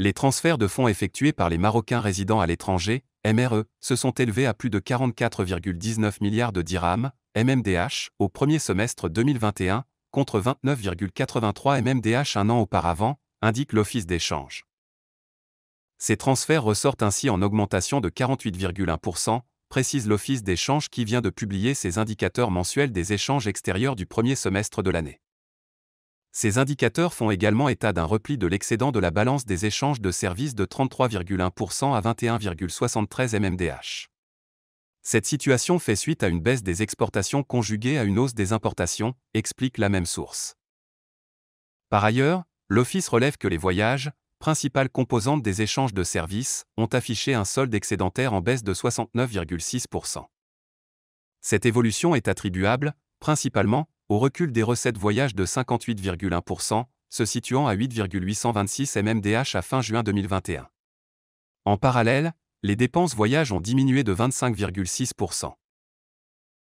Les transferts de fonds effectués par les Marocains résidant à l'étranger, MRE, se sont élevés à plus de 44,19 milliards de dirhams, MMDH, au premier semestre 2021, contre 29,83 MMDH un an auparavant, indique l'Office d'échange. Ces transferts ressortent ainsi en augmentation de 48,1%, précise l'Office d'échange qui vient de publier ses indicateurs mensuels des échanges extérieurs du premier semestre de l'année. Ces indicateurs font également état d'un repli de l'excédent de la balance des échanges de services de 33,1% à 21,73 mmdh. Cette situation fait suite à une baisse des exportations conjuguée à une hausse des importations, explique la même source. Par ailleurs, l'Office relève que les voyages, principale composante des échanges de services, ont affiché un solde excédentaire en baisse de 69,6%. Cette évolution est attribuable, principalement, au recul des recettes voyage de 58,1%, se situant à 8,826 MMDH à fin juin 2021. En parallèle, les dépenses voyage ont diminué de 25,6%.